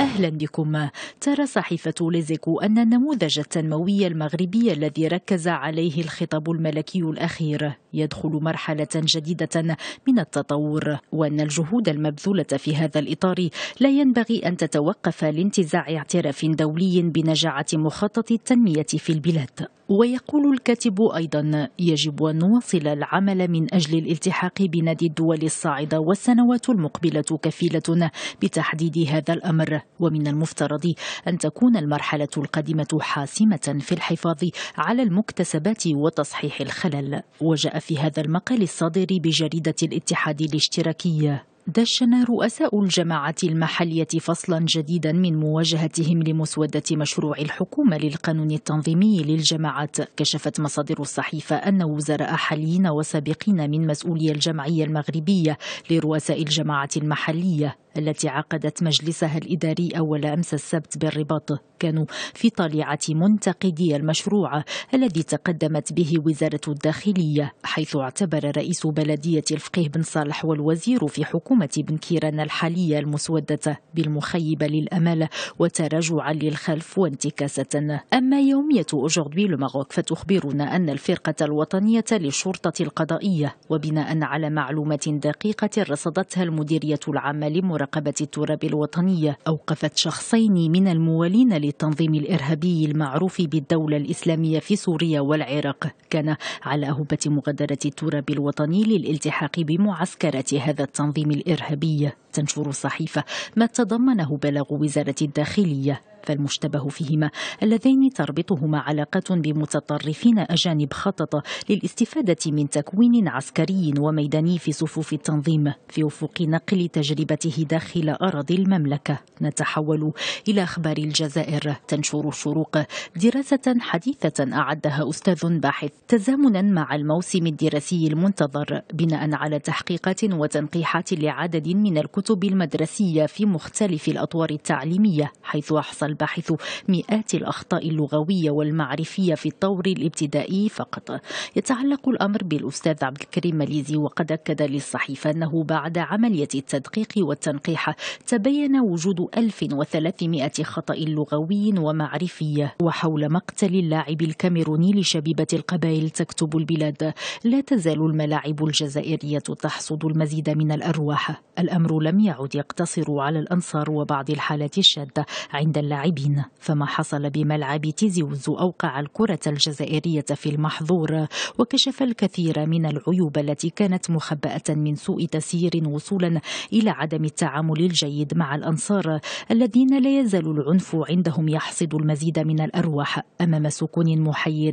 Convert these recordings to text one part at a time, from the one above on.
أهلا بكم ترى صحيفة ليزيكو أن النموذج التنموي المغربي الذي ركز عليه الخطاب الملكي الأخير يدخل مرحلة جديدة من التطور وأن الجهود المبذولة في هذا الإطار لا ينبغي أن تتوقف لانتزاع اعتراف دولي بنجاعة مخطط التنمية في البلاد ويقول الكاتب أيضا يجب أن نواصل العمل من أجل الالتحاق بنادي الدول الصاعدة والسنوات المقبلة كفيلة بتحديد هذا الأمر ومن المفترض أن تكون المرحلة القادمة حاسمة في الحفاظ على المكتسبات وتصحيح الخلل وجاء في هذا المقال الصادر بجريدة الاتحاد الاشتراكية دشن رؤساء الجماعة المحلية فصلا جديدا من مواجهتهم لمسودة مشروع الحكومة للقانون التنظيمي للجماعات كشفت مصادر الصحيفة أن وزراء حاليين وسابقين من مسؤولي الجمعية المغربية لرؤساء الجماعة المحلية التي عقدت مجلسها الإداري أول أمس السبت بالرباط كانوا في طليعة منتقدي المشروع الذي تقدمت به وزارة الداخلية حيث اعتبر رئيس بلدية الفقيه بن صالح والوزير في حكومة بن كيران الحالية المسودة بالمخيبة للأمال وتراجعا للخلف وانتكاسة أما يومية أجوردي لمغوك فتخبرنا أن الفرقة الوطنية للشرطة القضائية وبناء على معلومات دقيقة رصدتها المديرية العامة لمراقبة مراقبة التراب الوطنية أوقفت شخصين من الموالين للتنظيم الإرهابي المعروف بالدولة الإسلامية في سوريا والعراق كان على أهبة مغادرة التراب الوطني للالتحاق بمعسكرات هذا التنظيم الإرهابي تنشر الصحيفة ما تضمنه بلاغ وزارة الداخلية فالمشتبه فيهما اللذين تربطهما علاقات بمتطرفين أجانب خطط للاستفادة من تكوين عسكري وميداني في صفوف التنظيم في أفق نقل تجربته داخل أراضي المملكة نتحول إلى أخبار الجزائر تنشر الشروق دراسة حديثة أعدها أستاذ باحث تزامنا مع الموسم الدراسي المنتظر بناء على تحقيقات وتنقيحات لعدد من الكتب الكتب المدرسية في مختلف الأطوار التعليمية حيث أحصى الباحث مئات الأخطاء اللغوية والمعرفية في الطور الابتدائي فقط يتعلق الأمر بالأستاذ عبد الكريم مليزي وقد أكد للصحيفة أنه بعد عملية التدقيق والتنقيح تبين وجود 1300 خطأ لغوي ومعرفي وحول مقتل اللاعب الكاميروني لشبيبة القبائل تكتب البلاد لا تزال الملاعب الجزائرية تحصد المزيد من الأرواح الأمر لم لم يعد يقتصر على الأنصار وبعض الحالات الشاذة عند اللاعبين فما حصل بملعب تيزيوز أوقع الكرة الجزائرية في المحظور وكشف الكثير من العيوب التي كانت مخبأة من سوء تسيير وصولا إلى عدم التعامل الجيد مع الأنصار الذين لا يزال العنف عندهم يحصد المزيد من الأرواح أمام سكون محير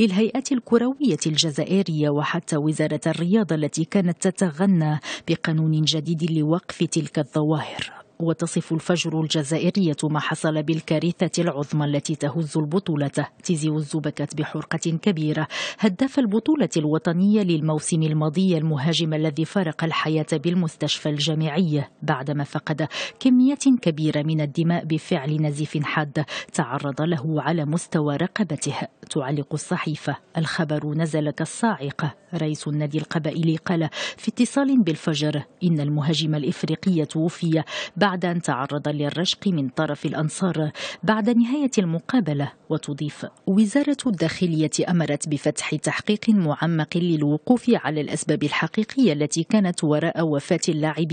للهيئات الكروية الجزائرية وحتى وزارة الرياضة التي كانت تتغنى بقانون جديد لوقت في تلك الظواهر وتصف الفجر الجزائرية ما حصل بالكارثة العظمى التي تهز البطولة تيزي الزبكت بحرقة كبيرة هداف البطولة الوطنية للموسم الماضي المهاجم الذي فارق الحياة بالمستشفى الجامعي بعدما فقد كمية كبيرة من الدماء بفعل نزيف حاد تعرض له على مستوى رقبته تعلق الصحيفة الخبر نزل كالصاعقة رئيس النادي القبائلي قال في اتصال بالفجر إن المهاجم الإفريقي توفي بعد بعد أن تعرض للرشق من طرف الأنصار بعد نهاية المقابلة وتضيف وزارة الداخلية أمرت بفتح تحقيق معمق للوقوف على الأسباب الحقيقية التي كانت وراء وفاة اللاعب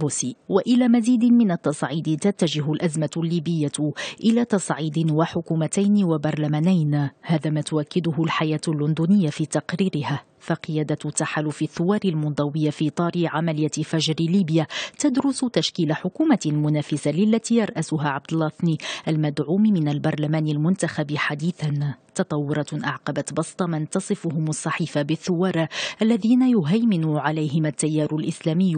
بوسي وإلى مزيد من التصعيد تتجه الأزمة الليبية إلى تصعيد وحكومتين وبرلمانين هذا ما تؤكده الحياة اللندنية في تقريرها فقيادة تحالف الثوار المنضوية في إطار عملية فجر ليبيا تدرس تشكيل حكومة حكومة منافسة للتي يرأسها عبد الله المدعوم من البرلمان المنتخب حديثا تطورات أعقبت بسط من تصفهم الصحيفة بالثوار الذين يهيمن عليهم التيار الإسلامي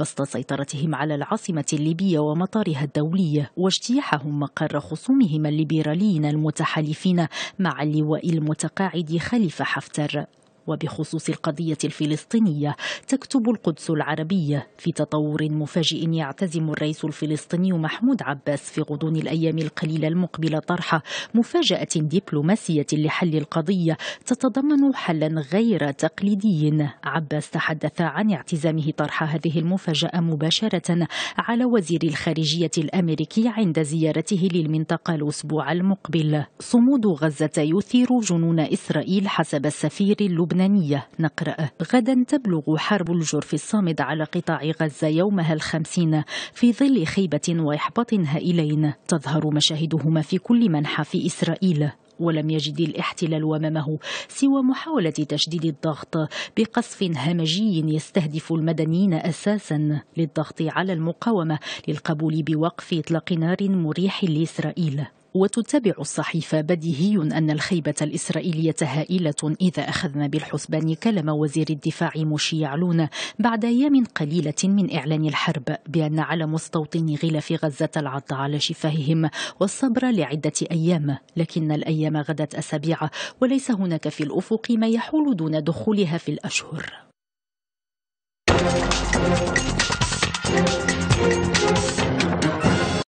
بسط سيطرتهم على العاصمة الليبية ومطارها الدولي واجتياحهم مقر خصومهم الليبراليين المتحالفين مع اللواء المتقاعد خليفة حفتر وبخصوص القضية الفلسطينية تكتب القدس العربية في تطور مفاجئ يعتزم الرئيس الفلسطيني محمود عباس في غضون الأيام القليلة المقبلة طرح مفاجأة دبلوماسية لحل القضية تتضمن حلا غير تقليدي عباس تحدث عن اعتزامه طرح هذه المفاجأة مباشرة على وزير الخارجية الأمريكي عند زيارته للمنطقة الأسبوع المقبل صمود غزة يثير جنون إسرائيل حسب السفير اللبناني اللبنانية نقرأ غدا تبلغ حرب الجرف الصامد على قطاع غزة يومها الخمسين في ظل خيبة وإحباط هائلين تظهر مشاهدهما في كل منحى في إسرائيل ولم يجد الاحتلال أمامه سوى محاولة تشديد الضغط بقصف همجي يستهدف المدنيين أساسا للضغط على المقاومة للقبول بوقف إطلاق نار مريح لإسرائيل وتتبع الصحيفة بديهي أن الخيبة الإسرائيلية هائلة إذا أخذنا بالحسبان كلام وزير الدفاع موشي يعلون بعد أيام قليلة من إعلان الحرب بأن على مستوطني غلاف غزة العض على شفاههم والصبر لعدة أيام لكن الأيام غدت أسابيع وليس هناك في الأفق ما يحول دون دخولها في الأشهر